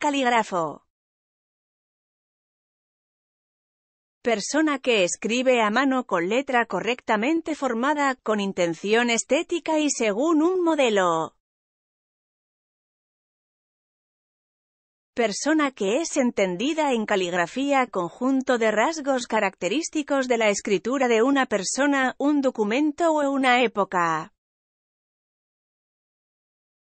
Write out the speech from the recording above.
Calígrafo. Persona que escribe a mano con letra correctamente formada, con intención estética y según un modelo. persona que es entendida en caligrafía conjunto de rasgos característicos de la escritura de una persona, un documento o una época.